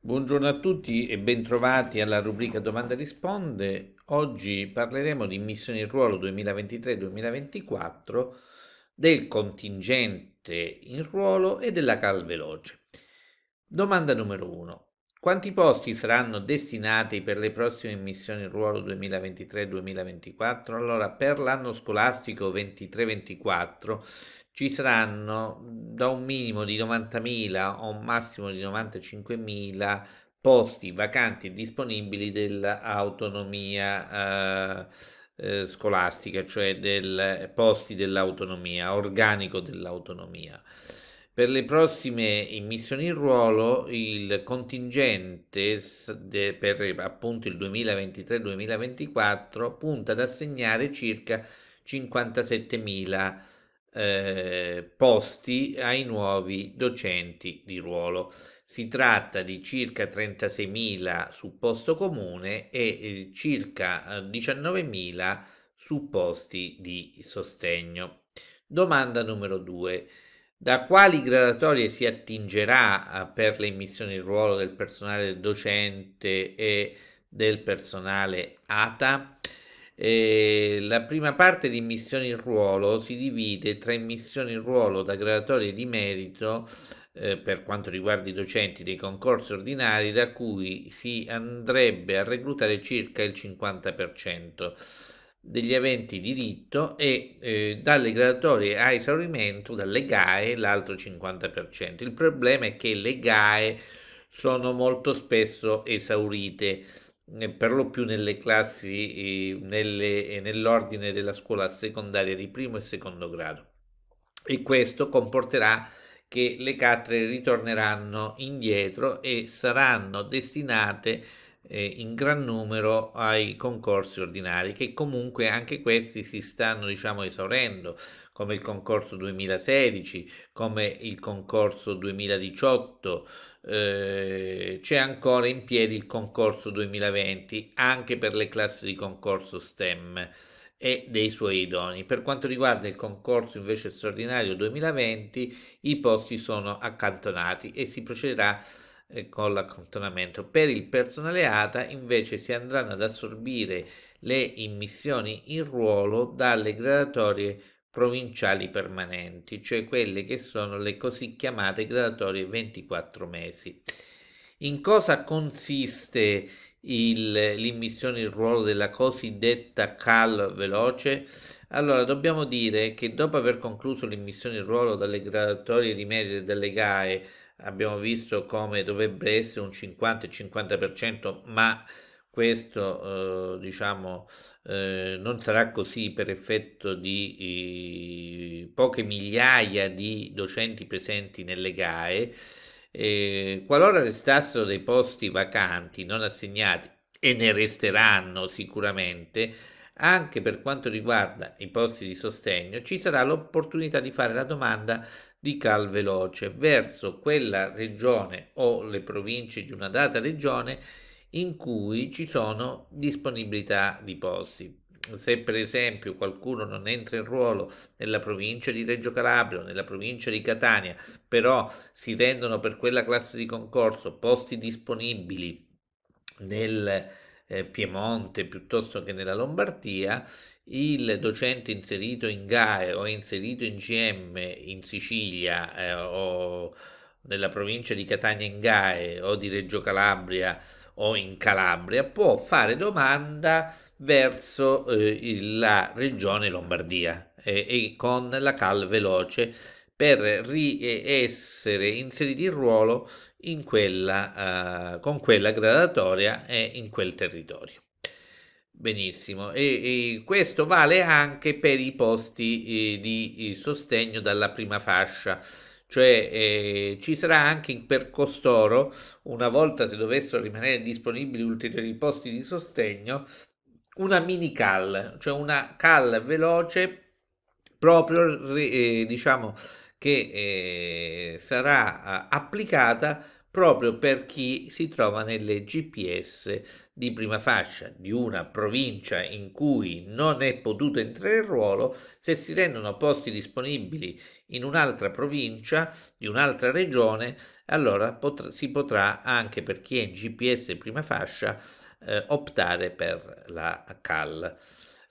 Buongiorno a tutti e bentrovati alla rubrica Domanda Risponde. Oggi parleremo di missioni in ruolo 2023-2024, del contingente in ruolo e della cal veloce. Domanda numero 1. Quanti posti saranno destinati per le prossime missioni ruolo 2023-2024? Allora, per l'anno scolastico 23-24 ci saranno da un minimo di 90.000 a un massimo di 95.000 posti vacanti disponibili dell'autonomia eh, eh, scolastica, cioè del eh, posti dell'autonomia, organico dell'autonomia. Per le prossime immissioni in ruolo il contingente per appunto il 2023-2024 punta ad assegnare circa 57.000 eh, posti ai nuovi docenti di ruolo. Si tratta di circa 36.000 su posto comune e eh, circa 19.000 eh, su posti di sostegno. Domanda numero 2. Da quali gradatorie si attingerà eh, per le immissioni il ruolo del personale docente e del personale ATA? E la prima parte di missioni in ruolo si divide tra missioni in ruolo da gradatorie di merito eh, per quanto riguarda i docenti dei concorsi ordinari da cui si andrebbe a reclutare circa il 50% degli aventi diritto e eh, dalle gradatorie a esaurimento, dalle GAE, l'altro 50%. Il problema è che le GAE sono molto spesso esaurite, eh, per lo più nelle classi, eh, nelle, eh, nell'ordine della scuola secondaria di primo e secondo grado. E questo comporterà che le cattedre ritorneranno indietro e saranno destinate a eh, in gran numero ai concorsi ordinari che comunque anche questi si stanno diciamo esaurendo come il concorso 2016 come il concorso 2018 eh, c'è ancora in piedi il concorso 2020 anche per le classi di concorso STEM e dei suoi idoni. Per quanto riguarda il concorso invece straordinario 2020, i posti sono accantonati e si procederà con l'accantonamento. Per il personale ATA invece si andranno ad assorbire le immissioni in ruolo dalle gradatorie provinciali permanenti, cioè quelle che sono le così chiamate graduatorie 24 mesi. In cosa consiste il, l'immissione in ruolo della cosiddetta CAL veloce? Allora, dobbiamo dire che dopo aver concluso l'immissione in ruolo dalle graduatorie di merito e dalle GAE, abbiamo visto come dovrebbe essere un 50 50%, ma questo eh, diciamo eh, non sarà così per effetto di eh, poche migliaia di docenti presenti nelle GAE eh, qualora restassero dei posti vacanti non assegnati, e ne resteranno sicuramente, anche per quanto riguarda i posti di sostegno, ci sarà l'opportunità di fare la domanda di cal veloce verso quella regione o le province di una data regione in cui ci sono disponibilità di posti se per esempio qualcuno non entra in ruolo nella provincia di Reggio Calabria o nella provincia di Catania, però si rendono per quella classe di concorso posti disponibili nel eh, Piemonte piuttosto che nella Lombardia, il docente inserito in GAE o inserito in GM in Sicilia eh, o nella provincia di Catania in Gae o di Reggio Calabria o in Calabria può fare domanda verso eh, la regione Lombardia eh, e con la CAL veloce per essere inseriti in ruolo in quella, eh, con quella gradatoria e in quel territorio. Benissimo, e, e, questo vale anche per i posti eh, di eh, sostegno dalla prima fascia cioè eh, ci sarà anche per costoro, una volta se dovessero rimanere disponibili ulteriori posti di sostegno, una mini call, cioè una call veloce proprio eh, diciamo che eh, sarà eh, applicata proprio per chi si trova nelle GPS di prima fascia di una provincia in cui non è potuto entrare in ruolo, se si rendono posti disponibili in un'altra provincia di un'altra regione, allora pot- si potrà anche per chi è in GPS di prima fascia eh, optare per la CAL.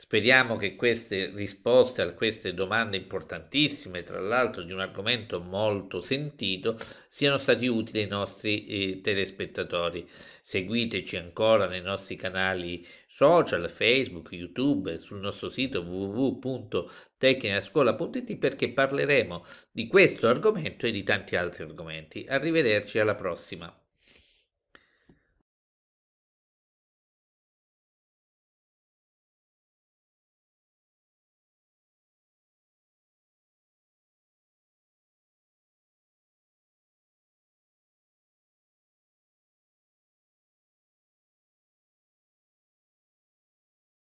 Speriamo che queste risposte a queste domande importantissime, tra l'altro di un argomento molto sentito, siano stati utili ai nostri eh, telespettatori. Seguiteci ancora nei nostri canali social, Facebook, YouTube, sul nostro sito www.tecnicascuola.it perché parleremo di questo argomento e di tanti altri argomenti. Arrivederci alla prossima.